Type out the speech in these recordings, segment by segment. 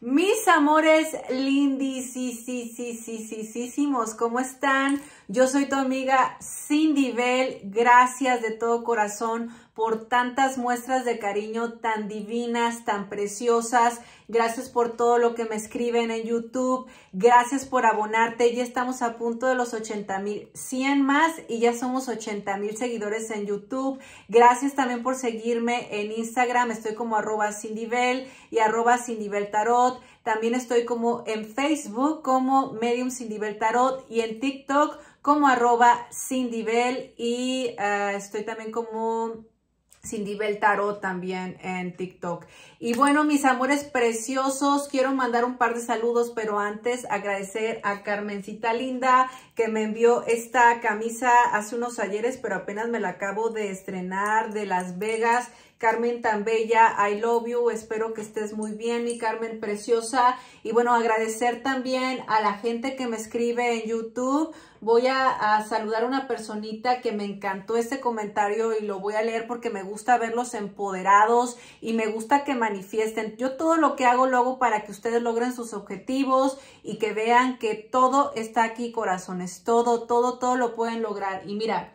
Mis amores lindisísimos, ¿cómo están? Yo soy tu amiga Cindy Bell. Gracias de todo corazón por tantas muestras de cariño tan divinas, tan preciosas. Gracias por todo lo que me escriben en YouTube. Gracias por abonarte. Ya estamos a punto de los 80 mil, 100 más y ya somos 80 mil seguidores en YouTube. Gracias también por seguirme en Instagram. Estoy como arroba Bell y arroba sindiveltarot. Tarot. También estoy como en Facebook como Medium Cindibel Tarot y en TikTok como arroba Cindy y eh, estoy también como Cindy Bell también en TikTok. Y bueno, mis amores preciosos, quiero mandar un par de saludos, pero antes agradecer a Carmencita Linda que me envió esta camisa hace unos ayeres, pero apenas me la acabo de estrenar de Las Vegas. Carmen tan bella, I love you, espero que estés muy bien, mi Carmen preciosa. Y bueno, agradecer también a la gente que me escribe en YouTube. Voy a, a saludar a una personita que me encantó este comentario y lo voy a leer porque me gusta verlos empoderados y me gusta que manifiesten. Yo todo lo que hago lo hago para que ustedes logren sus objetivos y que vean que todo está aquí, corazones. Todo, todo, todo lo pueden lograr. Y mira,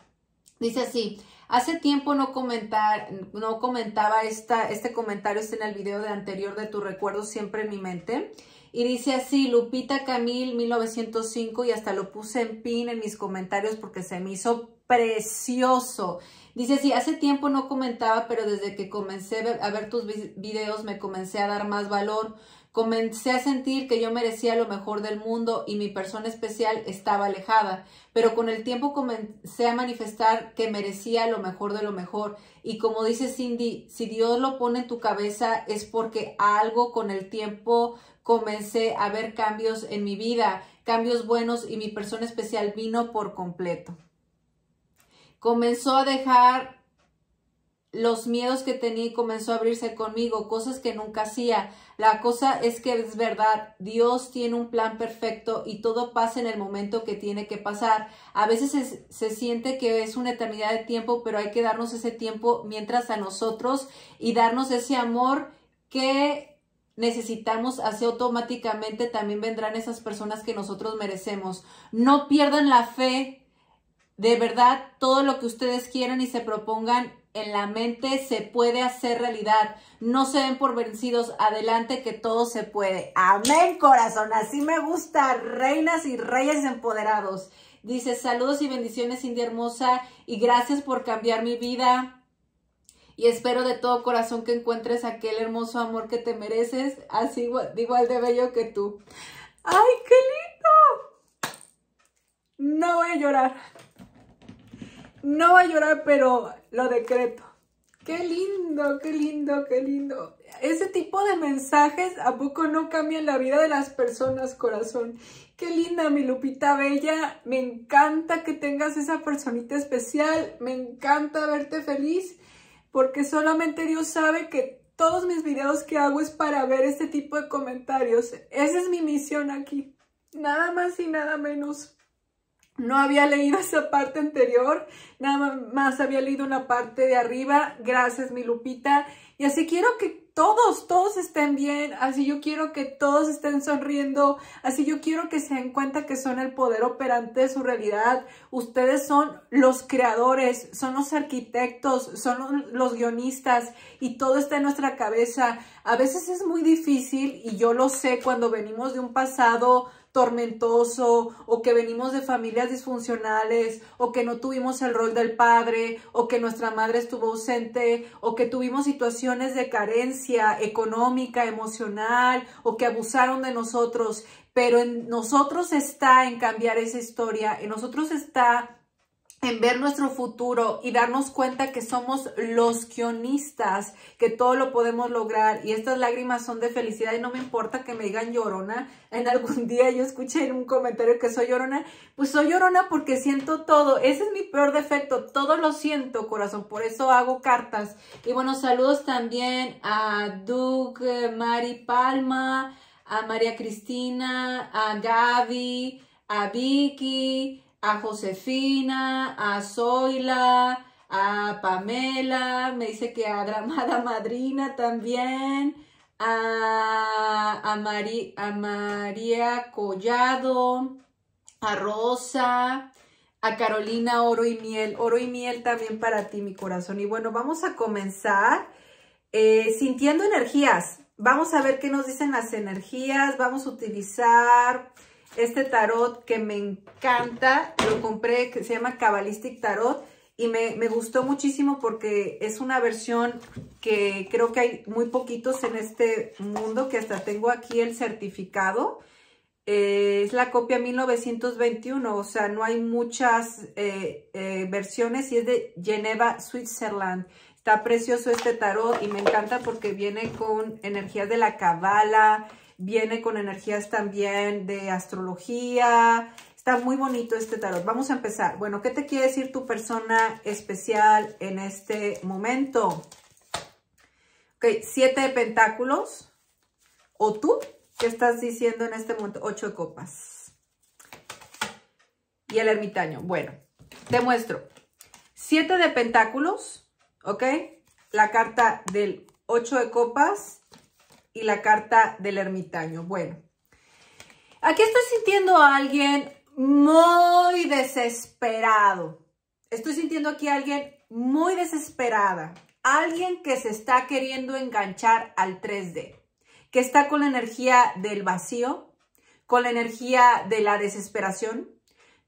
dice así. Hace tiempo no, comentar, no comentaba este comentario, está en el video de anterior de Tu Recuerdo Siempre en mi mente. Y dice así, Lupita Camil 1905, y hasta lo puse en pin en mis comentarios porque se me hizo precioso. Dice así, hace tiempo no comentaba, pero desde que comencé a ver tus videos me comencé a dar más valor. Comencé a sentir que yo merecía lo mejor del mundo y mi persona especial estaba alejada, pero con el tiempo comencé a manifestar que merecía lo mejor de lo mejor. Y como dice Cindy, si Dios lo pone en tu cabeza es porque algo con el tiempo comencé a ver cambios en mi vida, cambios buenos y mi persona especial vino por completo. Comenzó a dejar los miedos que tenía comenzó a abrirse conmigo, cosas que nunca hacía. La cosa es que es verdad, Dios tiene un plan perfecto y todo pasa en el momento que tiene que pasar. A veces se, se, siente que es una eternidad de tiempo, pero hay que darnos ese tiempo mientras a nosotros y darnos ese amor que necesitamos, así automáticamente también vendrán esas personas que nosotros merecemos. No pierdan la fe. De verdad, todo lo que ustedes quieran y se propongan, en la mente se puede hacer realidad. No se den por vencidos. Adelante que todo se puede. Amén, corazón. Así me gusta. Reinas y reyes empoderados. Dice, saludos y bendiciones, India hermosa. Y gracias por cambiar mi vida. Y espero de todo corazón que encuentres aquel hermoso amor que te mereces. Así igual, igual de bello que tú. ¡Ay, qué lindo! No voy a llorar. No va a llorar, pero lo decreto. Qué lindo, qué lindo, qué lindo. Ese tipo de mensajes, ¿a poco no cambian la vida de las personas, corazón? Qué linda, mi Lupita Bella. Me encanta que tengas esa personita especial. Me encanta verte feliz porque solamente Dios sabe que todos mis videos que hago es para ver este tipo de comentarios. Esa es mi misión aquí. Nada más y nada menos. No había leído esa parte anterior, nada más había leído una parte de arriba. Gracias, mi Lupita. Y así quiero que todos, todos estén bien. Así yo quiero que todos estén sonriendo. Así yo quiero que se den cuenta que son el poder operante de su realidad. Ustedes son los creadores, son los arquitectos, son los guionistas y todo está en nuestra cabeza. A veces es muy difícil y yo lo sé cuando venimos de un pasado tormentoso o que venimos de familias disfuncionales o que no tuvimos el rol del padre o que nuestra madre estuvo ausente o que tuvimos situaciones de carencia económica, emocional o que abusaron de nosotros, pero en nosotros está en cambiar esa historia, en nosotros está en ver nuestro futuro y darnos cuenta que somos los guionistas, que todo lo podemos lograr y estas lágrimas son de felicidad y no me importa que me digan llorona. En algún día yo escuché en un comentario que soy llorona, pues soy llorona porque siento todo, ese es mi peor defecto, todo lo siento corazón, por eso hago cartas. Y bueno, saludos también a Doug, Mari Palma, a María Cristina, a Gaby, a Vicky, a Josefina, a Zoila, a Pamela, me dice que a Gramada Madrina también, a, a María Collado, a Rosa, a Carolina Oro y Miel. Oro y Miel también para ti, mi corazón. Y bueno, vamos a comenzar eh, sintiendo energías. Vamos a ver qué nos dicen las energías. Vamos a utilizar este tarot que me encanta. Lo compré, que se llama Cabalistic Tarot. Y me, gustó muchísimo porque es una versión que creo que hay muy poquitos en este mundo, que hasta tengo aquí el certificado. Eh, es la copia 1921, o sea, no hay muchas eh, eh, versiones y es de Geneva, Switzerland. Está precioso este tarot y me encanta porque viene con energías de la cabala, viene con energías también de astrología. Está muy bonito este tarot. Vamos a empezar. Bueno, ¿qué te quiere decir tu persona especial en este momento? Ok, siete de pentáculos. O tú, ¿qué estás diciendo en este momento? Ocho de copas. Y el ermitaño. Bueno, te muestro. Siete de pentáculos, ¿ok? La carta del ocho de copas y la carta del ermitaño. Bueno, aquí estoy sintiendo a alguien muy desesperado. Estoy sintiendo aquí a alguien muy desesperada. Alguien que se está queriendo enganchar al 3D, que está con la energía del vacío, con la energía de la desesperación,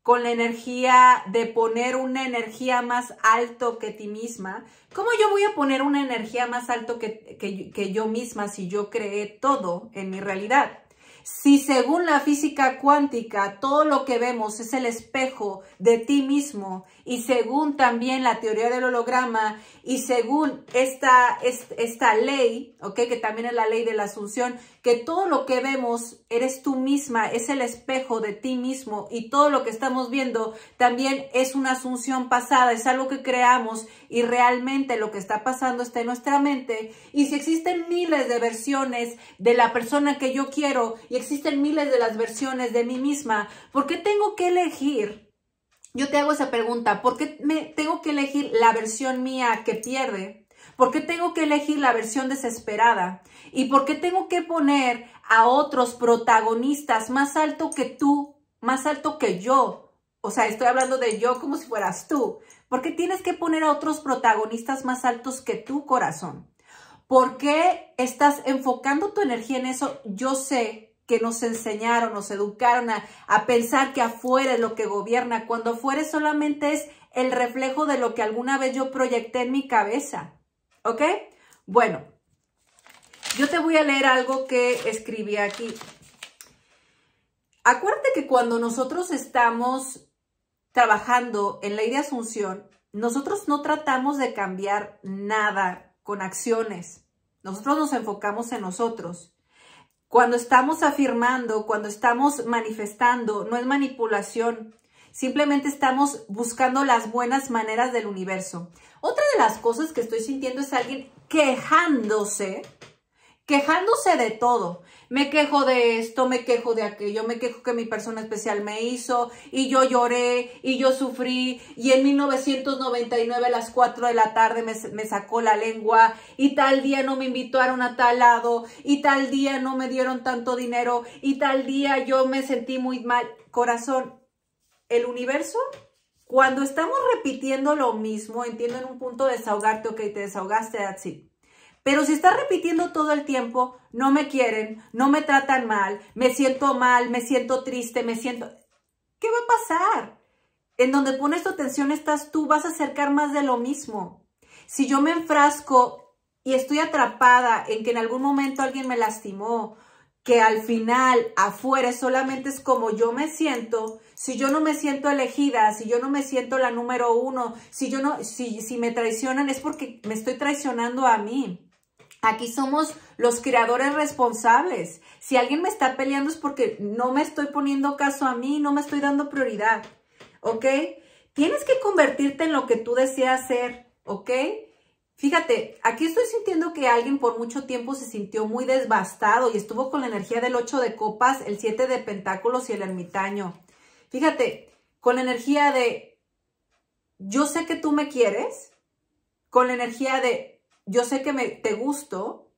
con la energía de poner una energía más alto que ti misma. ¿Cómo yo voy a poner una energía más alto que, que, yo misma si yo creé todo en mi realidad? Si según la física cuántica todo lo que vemos es el espejo de ti mismo y según también la teoría del holograma y según esta, esta ley, ¿okay? que también es la ley de la asunción, que todo lo que vemos eres tú misma, es el espejo de ti mismo y todo lo que estamos viendo también es una asunción pasada, es algo que creamos y realmente lo que está pasando está en nuestra mente. Y si existen miles de versiones de la persona que yo quiero y existen miles de las versiones de mí misma, ¿por qué tengo que elegir? yo te hago esa pregunta, ¿por qué tengo que elegir la versión mía que pierde? ¿Por qué tengo que elegir la versión desesperada? ¿Y por qué tengo que poner a otros protagonistas más alto que tú, más alto que yo? O sea, estoy hablando de yo como si fueras tú. ¿Por qué tienes que poner a otros protagonistas más altos que tu corazón? ¿Por qué estás enfocando tu energía en eso? Yo sé que nos enseñaron, nos educaron a, pensar que afuera es lo que gobierna, cuando afuera solamente es el reflejo de lo que alguna vez yo proyecté en mi cabeza. ¿Ok? Bueno, yo te voy a leer algo que escribí aquí. Acuérdate que cuando nosotros estamos trabajando en ley de asunción, nosotros no tratamos de cambiar nada con acciones. Nosotros nos enfocamos en nosotros. Cuando estamos afirmando, cuando estamos manifestando, no es manipulación. Simplemente estamos buscando las buenas maneras del universo. Otra de las cosas que estoy sintiendo es alguien quejándose quejándose de todo. Me quejo de esto, me quejo de aquello, me quejo que mi persona especial me hizo y yo lloré y yo sufrí y en 1999 a las 4 de la tarde me, sacó la lengua y tal día no me invitaron a tal lado y tal día no me dieron tanto dinero y tal día yo me sentí muy mal. Corazón, el universo cuando estamos repitiendo lo mismo, entiendo en un punto desahogarte, ok, te desahogaste, así. Pero si estás repitiendo todo el tiempo, no me quieren, no me tratan mal, me siento mal, me siento triste, me siento... ¿Qué va a pasar? En donde pones tu atención estás tú, vas a acercar más de lo mismo. Si yo me enfrasco y estoy atrapada en que en algún momento alguien me lastimó, que al final afuera solamente es como yo me siento, si yo no me siento elegida, si yo no me siento la número uno, si yo no, si me traicionan es porque me estoy traicionando a mí. Aquí somos los creadores responsables. Si alguien me está peleando es porque no me estoy poniendo caso a mí, no me estoy dando prioridad, ¿ok? Tienes que convertirte en lo que tú deseas ser, ¿ok? Fíjate, aquí estoy sintiendo que alguien por mucho tiempo se sintió muy desbastado y estuvo con la energía del 8 de copas, el 7 de pentáculos y el ermitaño. Fíjate, con la energía de yo sé que tú me quieres, con la energía de yo sé que me, te gusto,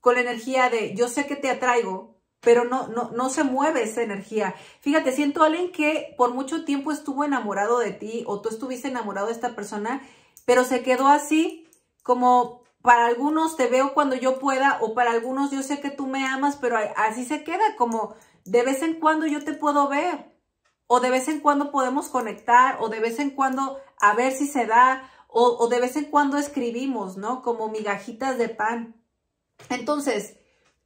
con la energía de yo sé que te atraigo, pero no, no, no se mueve esa energía. Fíjate, siento a alguien que por mucho tiempo estuvo enamorado de ti o tú estuviste enamorado de esta persona, pero se quedó así como para algunos te veo cuando yo pueda o para algunos yo sé que tú me amas, pero así se queda como de vez en cuando yo te puedo ver o de vez en cuando podemos conectar o de vez en cuando a ver si se da o, de vez en cuando escribimos, ¿no? Como migajitas de pan. Entonces,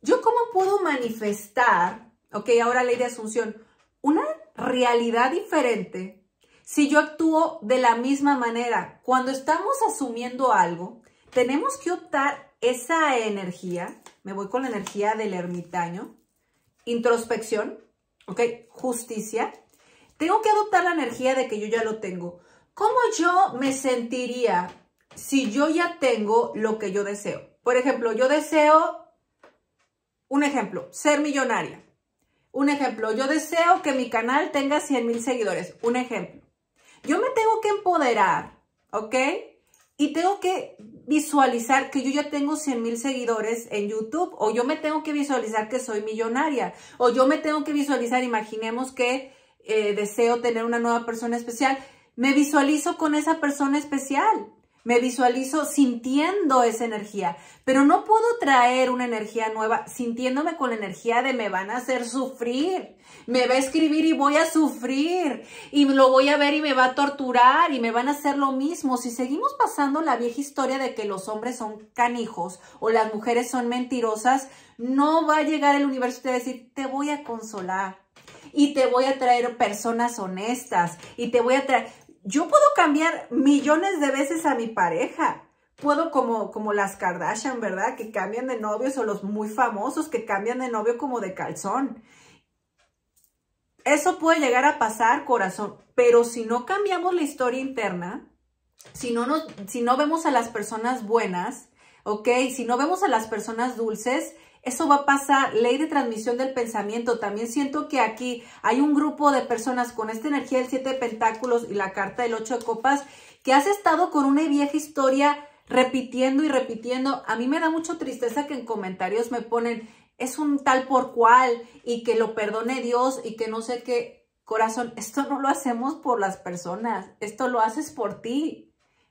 ¿yo cómo puedo manifestar, ok, ahora ley de asunción, una realidad diferente si yo actúo de la misma manera? Cuando estamos asumiendo algo, tenemos que optar esa energía, me voy con la energía del ermitaño, introspección, ok, justicia. Tengo que adoptar la energía de que yo ya lo tengo. ¿Cómo yo me sentiría si yo ya tengo lo que yo deseo? Por ejemplo, yo deseo, un ejemplo, ser millonaria. Un ejemplo, yo deseo que mi canal tenga 100 mil seguidores. Un ejemplo. Yo me tengo que empoderar, ¿ok? Y tengo que visualizar que yo ya tengo 100 mil seguidores en YouTube, o yo me tengo que visualizar que soy millonaria, o yo me tengo que visualizar, imaginemos que eh, deseo tener una nueva persona especial. Me visualizo con esa persona especial. Me visualizo sintiendo esa energía, pero no puedo traer una energía nueva sintiéndome con la energía de me van a hacer sufrir, me va a escribir y voy a sufrir, y lo voy a ver y me va a torturar y me van a hacer lo mismo. Si seguimos pasando la vieja historia de que los hombres son canijos o las mujeres son mentirosas, no va a llegar el universo y te a decir, te voy a consolar, y te voy a traer personas honestas y te voy a traer, yo puedo cambiar millones de veces a mi pareja. Puedo como, como las Kardashian, ¿verdad? Que cambian de novios o los muy famosos que cambian de novio como de calzón. Eso puede llegar a pasar, corazón, pero si no cambiamos la historia interna, si no, si no vemos a las personas buenas, ¿ok? Si no vemos a las personas dulces, eso va a pasar, ley de transmisión del pensamiento. También siento que aquí hay un grupo de personas con esta energía del siete pentáculos y la carta del ocho de copas que has estado con una vieja historia repitiendo y repitiendo. A mí me da mucha tristeza que en comentarios me ponen, es un tal por cual y que lo perdone Dios y que no sé qué. Corazón, esto no lo hacemos por las personas, esto lo haces por ti.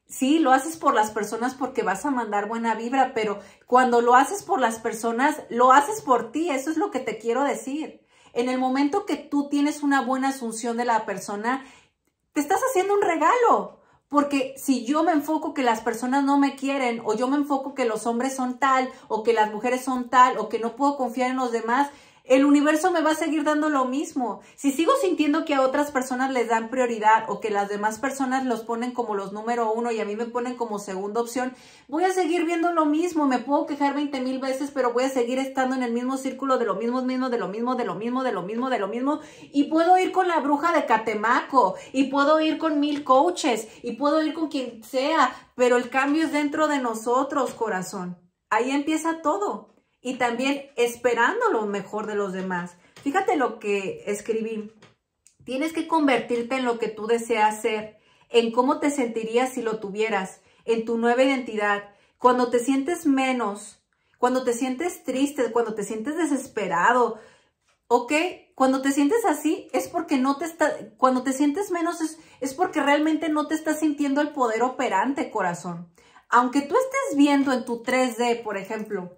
Sí, lo haces por las personas porque vas a mandar buena vibra, pero cuando lo haces por las personas, lo haces por ti, eso es lo que te quiero decir. En el momento que tú tienes una buena asunción de la persona, te estás haciendo un regalo, porque si yo me enfoco que las personas no me quieren, o yo me enfoco que los hombres son tal, o que las mujeres son tal, o que no puedo confiar en los demás, el universo me va a seguir dando lo mismo. Si sigo sintiendo que a otras personas les dan prioridad o que las demás personas los ponen como los número uno y a mí me ponen como segunda opción, voy a seguir viendo lo mismo. Me puedo quejar 20 mil veces, pero voy a seguir estando en el mismo círculo de lo mismo, mismo, de lo mismo, de lo mismo, de lo mismo, de lo mismo. Y puedo ir con la bruja de Catemaco y puedo ir con mil coaches y puedo ir con quien sea, pero el cambio es dentro de nosotros, corazón. Ahí empieza todo y también esperando lo mejor de los demás. Fíjate lo que escribí. Tienes que convertirte en lo que tú deseas ser, en cómo te sentirías si lo tuvieras, en tu nueva identidad. Cuando te sientes menos, cuando te sientes triste, cuando te sientes desesperado, ¿ok? Cuando te sientes así es porque no te está, cuando te sientes menos es, es porque realmente no te estás sintiendo el poder operante, corazón. Aunque tú estés viendo en tu 3D, por ejemplo,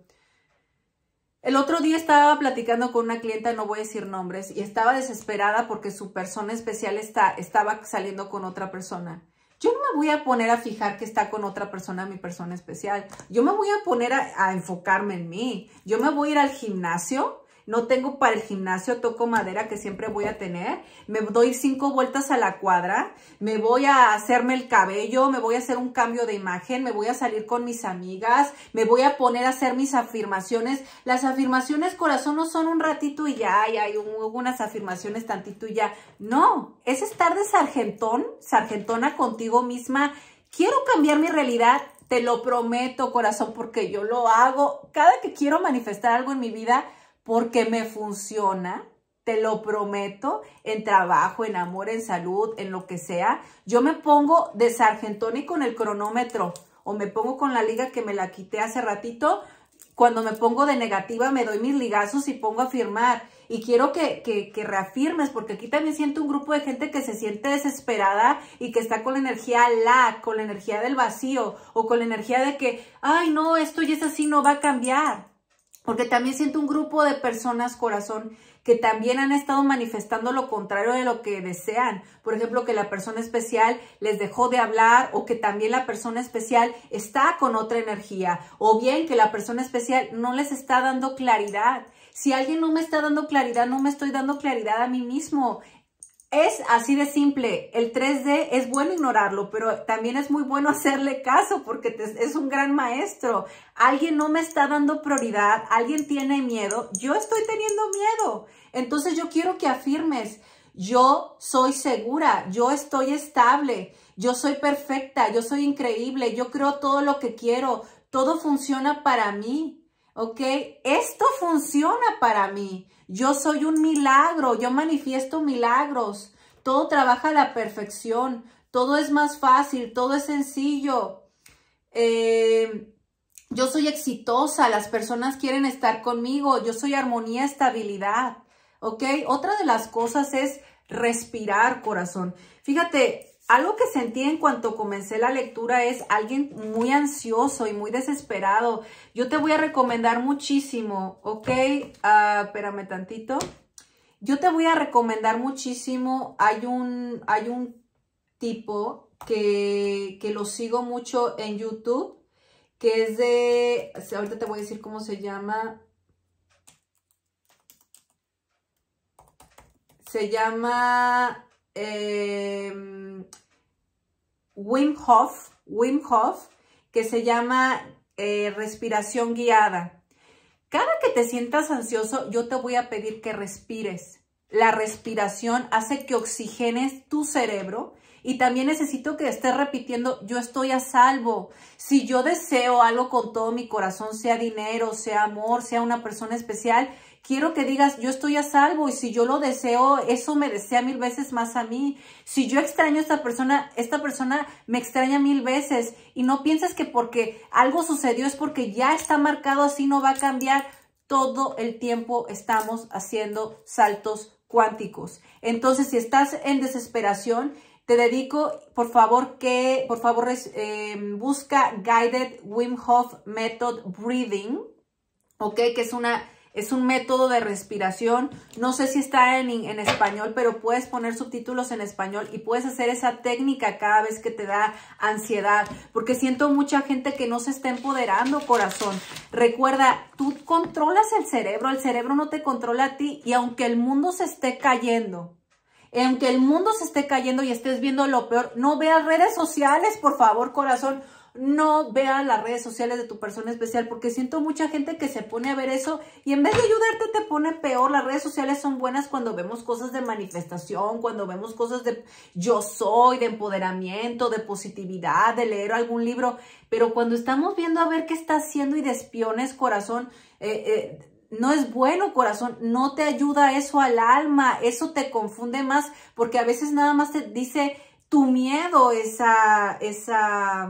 el otro día estaba platicando con una clienta, no voy a decir nombres, y estaba desesperada porque su persona especial está, estaba saliendo con otra persona. Yo no me voy a poner a fijar que está con otra persona mi persona especial. Yo me voy a poner a enfocarme en mí. Yo me voy a ir al gimnasio no tengo para el gimnasio, toco madera que siempre voy a tener, me doy cinco vueltas a la cuadra, me voy a hacerme el cabello, me voy a hacer un cambio de imagen, me voy a salir con mis amigas, me voy a poner a hacer mis afirmaciones. Las afirmaciones, corazón, no son un ratito y ya, hay unas afirmaciones tantito y ya. No, es estar de sargentón, sargentona contigo misma. Quiero cambiar mi realidad, te lo prometo, corazón, porque yo lo hago. Cada que quiero manifestar algo en mi vida, porque me funciona, te lo prometo, en trabajo, en amor, en salud, en lo que sea. Yo me pongo de sargentón y con el cronómetro, o me pongo con la liga que me la quité hace ratito, cuando me pongo de negativa me doy mis ligazos y pongo a firmar. Y quiero que, que, que, reafirmes, porque aquí también siento un grupo de gente que se siente desesperada y que está con la energía la, con la energía del vacío o con la energía de que, ay, no, esto y es así, no va a cambiar porque también siento un grupo de personas, corazón, que también han estado manifestando lo contrario de lo que desean. Por ejemplo, que la persona especial les dejó de hablar o que también la persona especial está con otra energía o bien que la persona especial no les está dando claridad. Si alguien no me está dando claridad, no me estoy dando claridad a mí mismo. Es así de simple. El 3D es bueno ignorarlo, pero también es muy bueno hacerle caso porque es un gran maestro. Alguien no me está dando prioridad, alguien tiene miedo. Yo estoy teniendo miedo. Entonces yo quiero que afirmes, yo soy segura, yo estoy estable, yo soy perfecta, yo soy increíble, yo creo todo lo que quiero, todo funciona para mí. ¿Ok? Esto funciona para mí. Yo soy un milagro, yo manifiesto milagros. Todo trabaja a la perfección, todo es más fácil, todo es sencillo. Eh, yo soy exitosa, las personas quieren estar conmigo, yo soy armonía, estabilidad, ¿ok? Otra de las cosas es respirar, corazón. Fíjate, algo que sentí en cuanto comencé la lectura es alguien muy ansioso y muy desesperado. Yo te voy a recomendar muchísimo, ¿ok? Ah, espérame tantito. Yo te voy a recomendar muchísimo. Hay un, hay un tipo que, lo sigo mucho en YouTube, que es de... Ahorita te voy a decir cómo se llama. Se llama... Em, Wim Hof, Wim Hof que se llama eh, respiración guiada. Cada que te sientas ansioso, yo te voy a pedir que respires. La respiración hace que oxigenes tu cerebro y también necesito que estés repitiendo, yo estoy a salvo. Si yo deseo algo con todo mi corazón, sea dinero, sea amor, sea una persona especial, Quiero que digas, yo estoy a salvo y si yo lo deseo, eso me desea mil veces más a mí. Si yo extraño a esta persona, esta persona me extraña mil veces y no pienses que porque algo sucedió es porque ya está marcado así, no va a cambiar. Todo el tiempo estamos haciendo saltos cuánticos. Entonces, si estás en desesperación, te dedico, por favor, que, por favor, em, busca Guided Wim Hof Method Breathing, ¿ok? Que es una es un método de respiración. No sé si está en, español, pero puedes poner subtítulos en español y puedes hacer esa técnica cada vez que te da ansiedad. Porque siento mucha gente que no se está empoderando, corazón. Recuerda, tú controlas el cerebro, el cerebro no te controla a ti. Y aunque el mundo se esté cayendo, aunque el mundo se esté cayendo y estés viendo lo peor, no veas redes sociales, por favor, corazón no veas las redes sociales de tu persona especial, porque siento mucha gente que se pone a ver eso y en vez de ayudarte te pone peor. Las redes sociales son buenas cuando vemos cosas de manifestación, cuando vemos cosas de yo soy, de empoderamiento, de positividad, de leer algún libro, pero cuando estamos viendo a ver qué está haciendo y despiones, corazón, eh, eh, no es bueno, corazón, no te ayuda eso al alma, eso te confunde más, porque a veces nada más te dice tu miedo, esa, esa,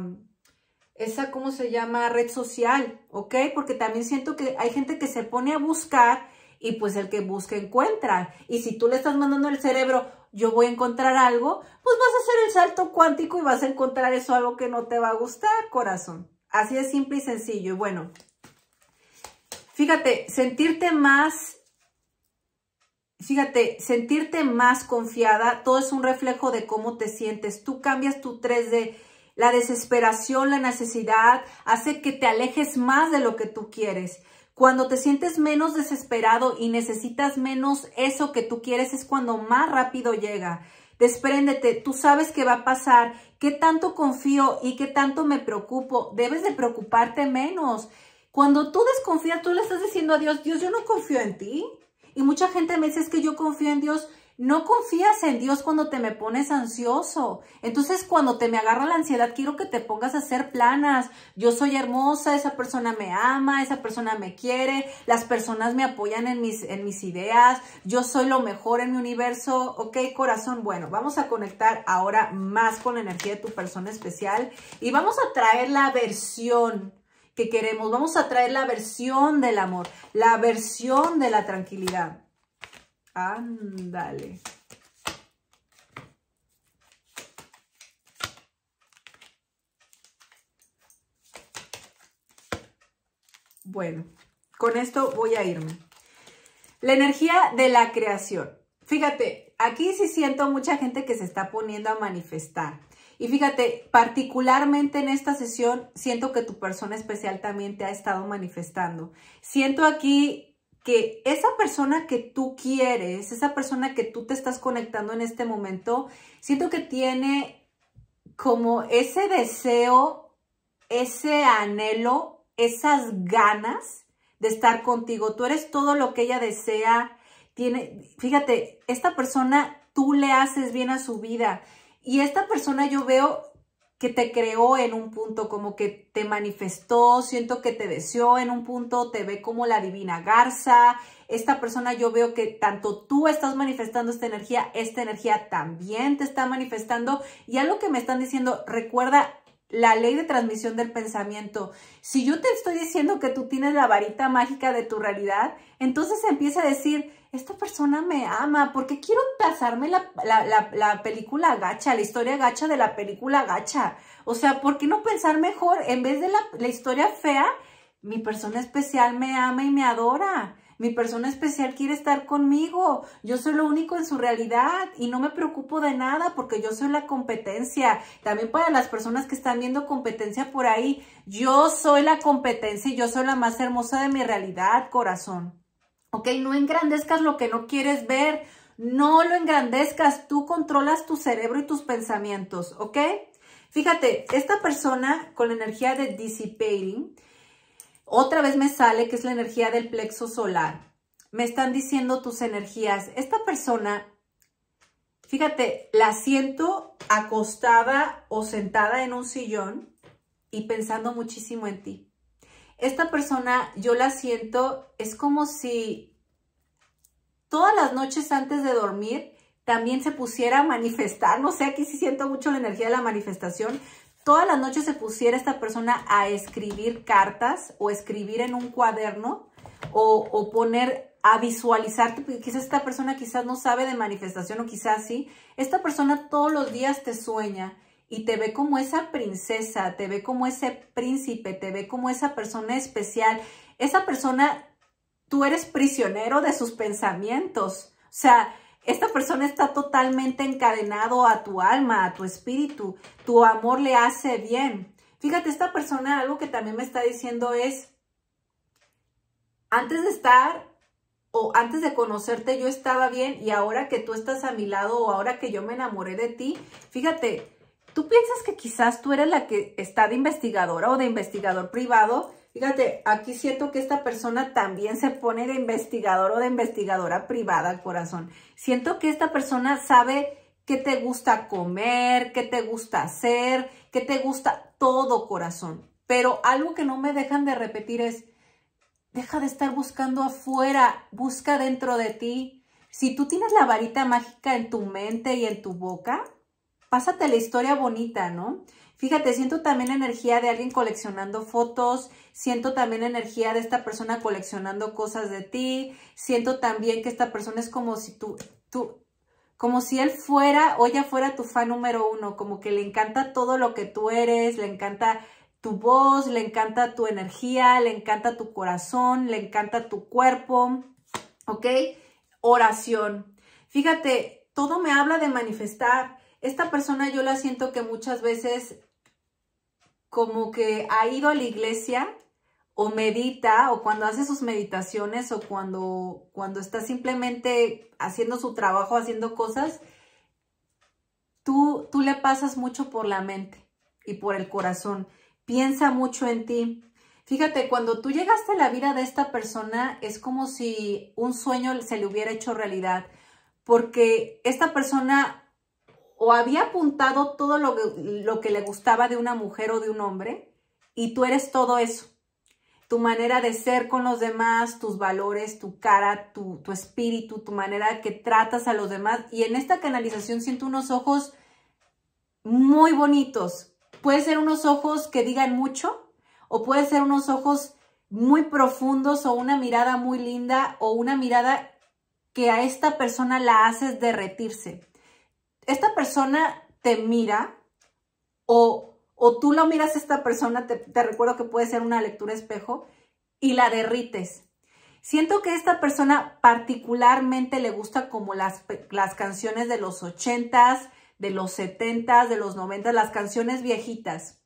esa, ¿cómo se llama? Red social, ¿ok? Porque también siento que hay gente que se pone a buscar y pues el que busca encuentra. Y si tú le estás mandando el cerebro, yo voy a encontrar algo, pues vas a hacer el salto cuántico y vas a encontrar eso algo que no te va a gustar, corazón. Así de simple y sencillo. Y bueno, fíjate, sentirte más, fíjate, sentirte más confiada, todo es un reflejo de cómo te sientes. Tú cambias tu 3D la desesperación, la necesidad hace que te alejes más de lo que tú quieres. Cuando te sientes menos desesperado y necesitas menos eso que tú quieres es cuando más rápido llega. Despréndete, tú sabes qué va a pasar, qué tanto confío y qué tanto me preocupo. Debes de preocuparte menos. Cuando tú desconfías, tú le estás diciendo a Dios, Dios, yo no confío en ti. Y mucha gente me dice, es que yo confío en Dios. No confías en Dios cuando te me pones ansioso. Entonces, cuando te me agarra la ansiedad, quiero que te pongas a hacer planas. Yo soy hermosa, esa persona me ama, esa persona me quiere, las personas me apoyan en mis, en mis ideas, yo soy lo mejor en mi universo. Ok, corazón, bueno, vamos a conectar ahora más con la energía de tu persona especial y vamos a traer la versión que queremos. Vamos a traer la versión del amor, la versión de la tranquilidad. Ándale. Bueno, con esto voy a irme. La energía de la creación. Fíjate, aquí sí siento mucha gente que se está poniendo a manifestar. Y fíjate, particularmente en esta sesión, siento que tu persona especial también te ha estado manifestando. Siento aquí que esa persona que tú quieres, esa persona que tú te estás conectando en este momento, siento que tiene como ese deseo, ese anhelo, esas ganas de estar contigo. Tú eres todo lo que ella desea. Tiene, fíjate, esta persona tú le haces bien a su vida. Y esta persona yo veo que te creó en un punto, como que te manifestó, siento que te deseó en un punto, te ve como la divina garza. Esta persona yo veo que tanto tú estás manifestando esta energía, esta energía también te está manifestando. Y algo que me están diciendo, recuerda la ley de transmisión del pensamiento. Si yo te estoy diciendo que tú tienes la varita mágica de tu realidad, entonces empieza a decir, esta persona me ama, porque quiero pasarme la, la, película gacha, la historia gacha de la película gacha. O sea, ¿por qué no pensar mejor? En vez de la, historia fea, mi persona especial me ama y me adora. Mi persona especial quiere estar conmigo. Yo soy lo único en su realidad y no me preocupo de nada porque yo soy la competencia. También para las personas que están viendo competencia por ahí, yo soy la competencia y yo soy la más hermosa de mi realidad, corazón. ¿ok? No engrandezcas lo que no quieres ver, no lo engrandezcas, tú controlas tu cerebro y tus pensamientos, ¿ok? Fíjate, esta persona con la energía de dissipating, otra vez me sale que es la energía del plexo solar. Me están diciendo tus energías. Esta persona, fíjate, la siento acostada o sentada en un sillón y pensando muchísimo en ti esta persona yo la siento, es como si todas las noches antes de dormir también se pusiera a manifestar, no sé, aquí sí siento mucho la energía de la manifestación, todas las noches se pusiera esta persona a escribir cartas o escribir en un cuaderno o, o poner a visualizarte, porque quizás esta persona quizás no sabe de manifestación o quizás sí, esta persona todos los días te sueña y te ve como esa princesa, te ve como ese príncipe, te ve como esa persona especial, esa persona, tú eres prisionero de sus pensamientos. O sea, esta persona está totalmente encadenado a tu alma, a tu espíritu. Tu amor le hace bien. Fíjate, esta persona algo que también me está diciendo es, antes de estar o antes de conocerte yo estaba bien y ahora que tú estás a mi lado o ahora que yo me enamoré de ti, fíjate, tú piensas que quizás tú eres la que está de investigadora o de investigador privado. Fíjate, aquí siento que esta persona también se pone de investigador o de investigadora privada, corazón. Siento que esta persona sabe qué te gusta comer, qué te gusta hacer, qué te gusta todo, corazón. Pero algo que no me dejan de repetir es, deja de estar buscando afuera, busca dentro de ti. Si tú tienes la varita mágica en tu mente y en tu boca, pásate la historia bonita, ¿no? Fíjate, siento también la energía de alguien coleccionando fotos, siento también la energía de esta persona coleccionando cosas de ti, siento también que esta persona es como si tú, tú, como si él fuera o ella fuera tu fan número uno, como que le encanta todo lo que tú eres, le encanta tu voz, le encanta tu energía, le encanta tu corazón, le encanta tu cuerpo, ¿ok? Oración. Fíjate, todo me habla de manifestar, esta persona yo la siento que muchas veces como que ha ido a la iglesia o medita o cuando hace sus meditaciones o cuando, cuando está simplemente haciendo su trabajo, haciendo cosas, tú, tú le pasas mucho por la mente y por el corazón. Piensa mucho en ti. Fíjate, cuando tú llegaste a la vida de esta persona es como si un sueño se le hubiera hecho realidad, porque esta persona o había apuntado todo lo que, le gustaba de una mujer o de un hombre y tú eres todo eso. Tu manera de ser con los demás, tus valores, tu cara, tu, tu espíritu, tu manera que tratas a los demás. Y en esta canalización siento unos ojos muy bonitos. Puede ser unos ojos que digan mucho o puede ser unos ojos muy profundos o una mirada muy linda o una mirada que a esta persona la haces derretirse esta persona te mira o, o tú la miras a esta persona, te, recuerdo que puede ser una lectura espejo, y la derrites. Siento que a esta persona particularmente le gusta como las, las canciones de los 80s, de los setentas, de los 90 las canciones viejitas.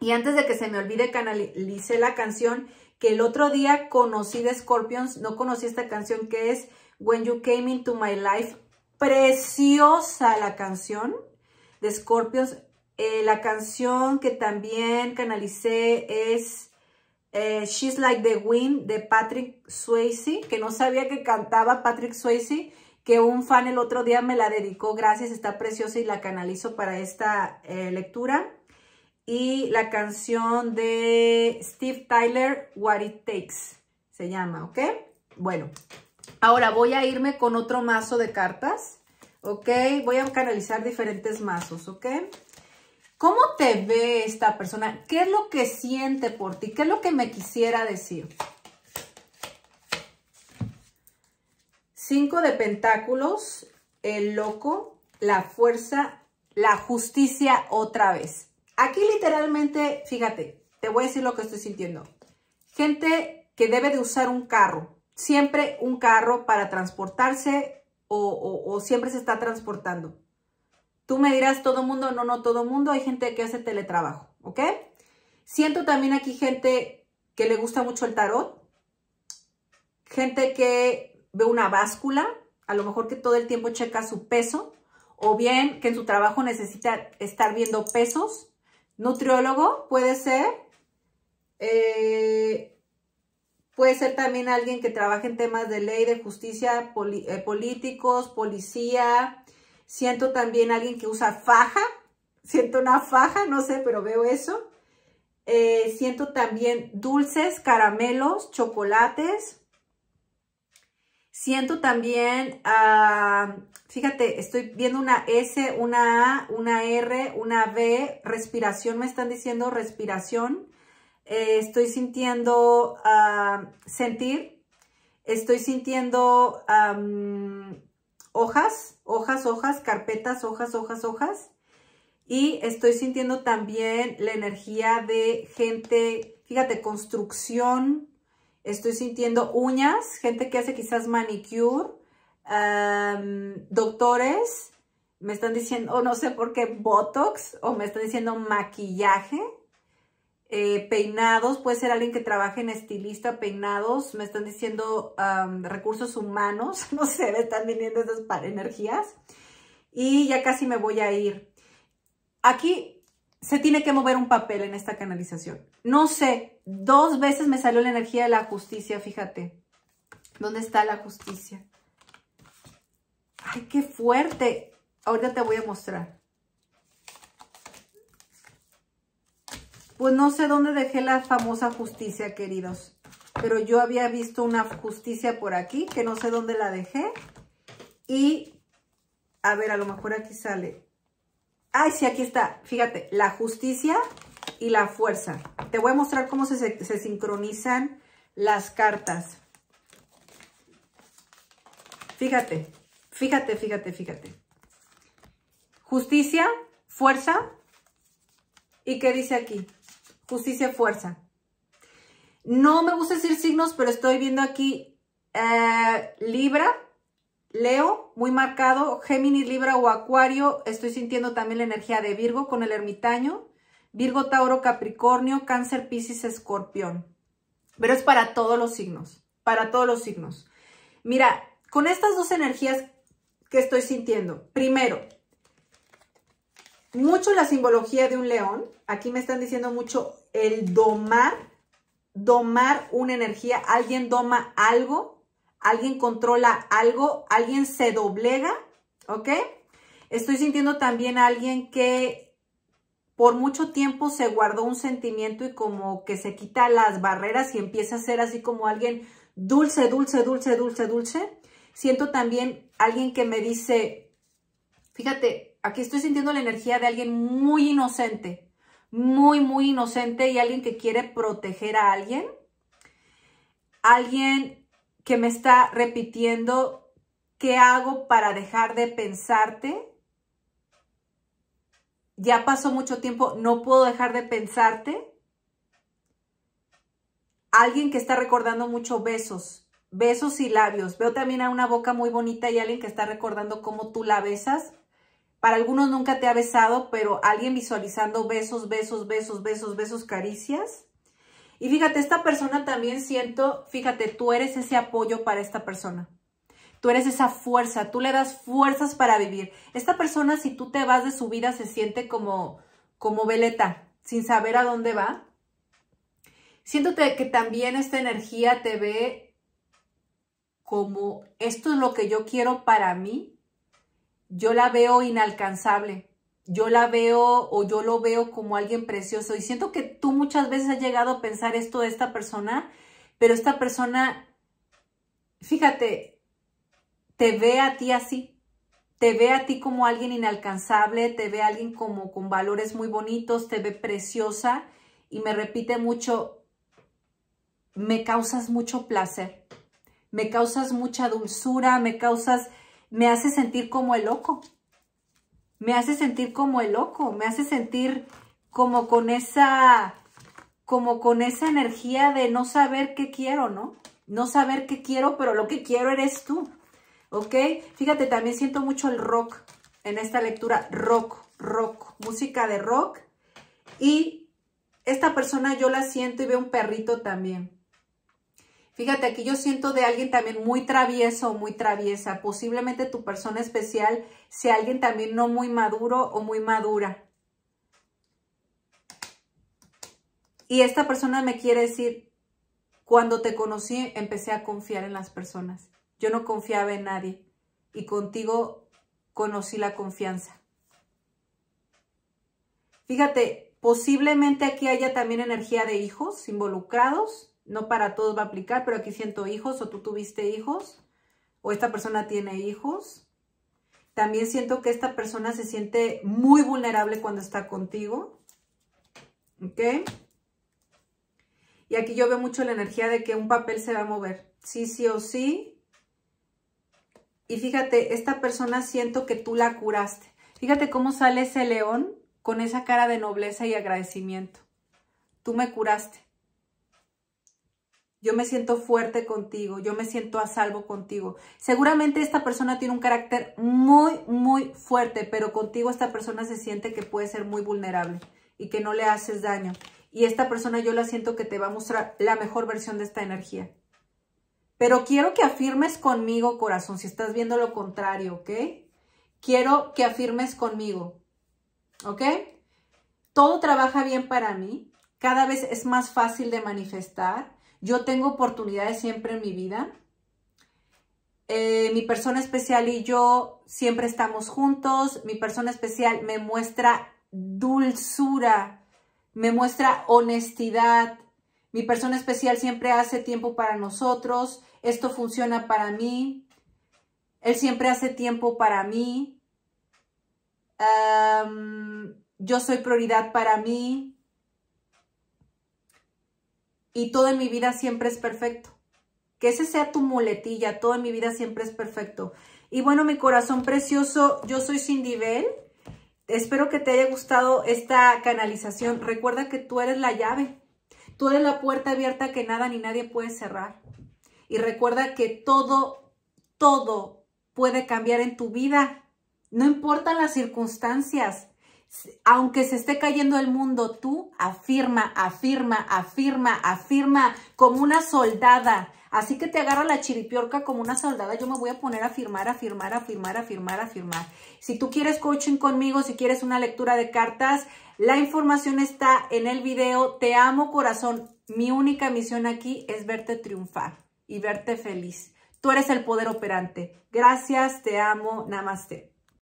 Y antes de que se me olvide, canalicé la canción que el otro día conocí de Scorpions, no conocí esta canción que es When You Came Into My Life, preciosa la canción de Scorpios. Eh, la canción que también canalicé es eh, She's Like the Wind de Patrick Swayze, que no sabía que cantaba Patrick Swayze, que un fan el otro día me la dedicó, gracias, está preciosa y la canalizo para esta eh, lectura. Y la canción de Steve Tyler, What It Takes, se llama, ¿ok? Bueno, Ahora voy a irme con otro mazo de cartas, ¿ok? Voy a canalizar diferentes mazos, ¿ok? ¿Cómo te ve esta persona? ¿Qué es lo que siente por ti? ¿Qué es lo que me quisiera decir? Cinco de pentáculos, el loco, la fuerza, la justicia otra vez. Aquí literalmente, fíjate, te voy a decir lo que estoy sintiendo. Gente que debe de usar un carro, siempre un carro para transportarse o, siempre se está transportando. Tú me dirás, todo mundo, no, no, todo mundo, hay gente que hace teletrabajo, ¿ok? Siento también aquí gente que le gusta mucho el tarot, gente que ve una báscula, a lo mejor que todo el tiempo checa su peso, o bien que en su trabajo necesita estar viendo pesos. Nutriólogo puede ser. Eh, Puede ser también alguien que trabaje en temas de ley, de justicia, eh, políticos, policía. Siento también alguien que usa faja. Siento una faja, no sé, pero veo eso. Eh, siento también dulces, caramelos, chocolates. Siento también, ah, fíjate, estoy viendo una S, una A, una R, una B, respiración, me están diciendo respiración. Eh, estoy sintiendo ah, sentir, estoy sintiendo hojas, hojas, hojas, carpetas, hojas, hojas, hojas. Y estoy sintiendo también la energía de gente, fíjate, construcción. Estoy sintiendo uñas, gente que hace quizás manicure, doctores, me están diciendo, o no sé por qué, botox, o me están diciendo maquillaje. Eh, peinados, puede ser alguien que trabaje en estilista, peinados, me están diciendo recursos humanos, no sé, me están viniendo esas energías. Y ya casi me voy a ir. Aquí se tiene que mover un papel en esta canalización. No sé, dos veces me salió la energía de la justicia, fíjate. ¿Dónde está la justicia? ¡Ay, qué fuerte! Ahorita te voy a mostrar. Pues no sé dónde dejé la famosa justicia, queridos. Pero yo había visto una justicia por aquí, que no sé dónde la dejé. Y, a ver, a lo mejor aquí sale. Ay, sí, aquí está. Fíjate, la justicia y la fuerza. Te voy a mostrar cómo se, sincronizan las cartas. Fíjate, fíjate, fíjate, fíjate. Justicia, fuerza. ¿Y qué dice aquí? Justicia, fuerza. fuerza. No me gusta decir signos, pero estoy viendo aquí eh, Libra, Leo, muy marcado, Géminis, Libra o Acuario. Estoy sintiendo también la energía de Virgo con el ermitaño. Virgo, Tauro, Capricornio, Cáncer, Piscis, Escorpión. Pero es para todos los signos, para todos los signos. Mira, con estas dos energías que estoy sintiendo, primero, mucho la simbología de un león. Aquí me están diciendo mucho el domar, domar una energía, alguien doma algo, alguien controla algo, alguien se doblega, ¿ok? Estoy sintiendo también a alguien que por mucho tiempo se guardó un sentimiento y como que se quita las barreras y empieza a ser así como alguien dulce, dulce, dulce, dulce, dulce. Siento también alguien que me dice, fíjate, aquí estoy sintiendo la energía de alguien muy inocente, muy, muy inocente y alguien que quiere proteger a alguien. Alguien que me está repitiendo qué hago para dejar de pensarte. Ya pasó mucho tiempo, no puedo dejar de pensarte. Alguien que está recordando mucho besos, besos y labios. Veo también a una boca muy bonita y alguien que está recordando cómo tú la besas para algunos nunca te ha besado, pero alguien visualizando besos, besos, besos, besos, besos, caricias. Y fíjate, esta persona también siento, fíjate, tú eres ese apoyo para esta persona. Tú eres esa fuerza, tú le das fuerzas para vivir. Esta persona, si tú te vas de su vida, se siente como, como veleta, sin saber a dónde va. Siéntate que también esta energía te ve como esto es lo que yo quiero para mí, yo la veo inalcanzable, yo la veo o yo lo veo como alguien precioso y siento que tú muchas veces has llegado a pensar esto de esta persona, pero esta persona, fíjate, te ve a ti así, te ve a ti como alguien inalcanzable, te ve a alguien como con valores muy bonitos, te ve preciosa y me repite mucho, me causas mucho placer, me causas mucha dulzura, me causas me hace sentir como el loco. Me hace sentir como el loco, me hace sentir como con esa como con esa energía de no saber qué quiero, ¿no? No saber qué quiero, pero lo que quiero eres tú. ¿Ok? Fíjate, también siento mucho el rock en esta lectura. Rock, rock, música de rock. Y esta persona yo la siento y veo un perrito también. Fíjate, aquí yo siento de alguien también muy travieso o muy traviesa. Posiblemente tu persona especial sea alguien también no muy maduro o muy madura. Y esta persona me quiere decir, cuando te conocí empecé a confiar en las personas. Yo no confiaba en nadie y contigo conocí la confianza. Fíjate, posiblemente aquí haya también energía de hijos involucrados no para todos va a aplicar, pero aquí siento hijos o tú tuviste hijos o esta persona tiene hijos. También siento que esta persona se siente muy vulnerable cuando está contigo. ¿Ok? Y aquí yo veo mucho la energía de que un papel se va a mover. Sí, sí o sí. Y fíjate, esta persona siento que tú la curaste. Fíjate cómo sale ese león con esa cara de nobleza y agradecimiento. Tú me curaste yo me siento fuerte contigo, yo me siento a salvo contigo. Seguramente esta persona tiene un carácter muy, muy fuerte, pero contigo esta persona se siente que puede ser muy vulnerable y que no le haces daño. Y esta persona yo la siento que te va a mostrar la mejor versión de esta energía. Pero quiero que afirmes conmigo, corazón, si estás viendo lo contrario, ¿ok? Quiero que afirmes conmigo, ¿ok? Todo trabaja bien para mí, cada vez es más fácil de manifestar, yo tengo oportunidades siempre en mi vida. Eh, mi persona especial y yo siempre estamos juntos. Mi persona especial me muestra dulzura, me muestra honestidad. Mi persona especial siempre hace tiempo para nosotros. Esto funciona para mí. Él siempre hace tiempo para mí. yo soy prioridad para mí y todo en mi vida siempre es perfecto. Que ese sea tu muletilla, todo en mi vida siempre es perfecto. Y bueno, mi corazón precioso, yo soy Cindy Bell. Espero que te haya gustado esta canalización. Recuerda que tú eres la llave. Tú eres la puerta abierta que nada ni nadie puede cerrar. Y recuerda que todo, todo puede cambiar en tu vida. No importan las circunstancias aunque se esté cayendo el mundo, tú afirma, afirma, afirma, afirma como una soldada. Así que te agarra la chiripiorca como una soldada. Yo me voy a poner a firmar, a firmar, a firmar, a firmar, a firmar. Si tú quieres coaching conmigo, si quieres una lectura de cartas, la información está en el video. Te amo, corazón. Mi única misión aquí es verte triunfar y verte feliz. Tú eres el poder operante. Gracias, te amo, namaste.